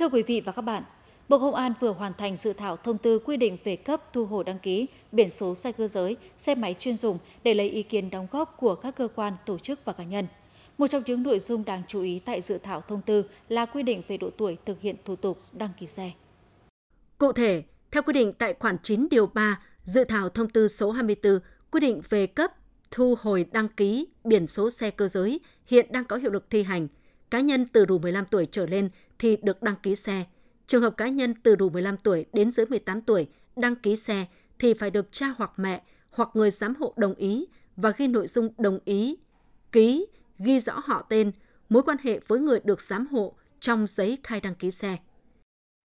Thưa quý vị và các bạn, Bộ Công an vừa hoàn thành dự thảo thông tư quy định về cấp thu hồi đăng ký, biển số xe cơ giới, xe máy chuyên dùng để lấy ý kiến đóng góp của các cơ quan, tổ chức và cá nhân. Một trong những nội dung đáng chú ý tại dự thảo thông tư là quy định về độ tuổi thực hiện thủ tục đăng ký xe. Cụ thể, theo quy định tại khoản 9 điều 3, dự thảo thông tư số 24 quy định về cấp thu hồi đăng ký biển số xe cơ giới hiện đang có hiệu lực thi hành – cá nhân từ đủ 15 tuổi trở lên thì được đăng ký xe. Trường hợp cá nhân từ đủ 15 tuổi đến dưới 18 tuổi đăng ký xe thì phải được cha hoặc mẹ hoặc người giám hộ đồng ý và ghi nội dung đồng ý, ký, ghi rõ họ tên, mối quan hệ với người được giám hộ trong giấy khai đăng ký xe.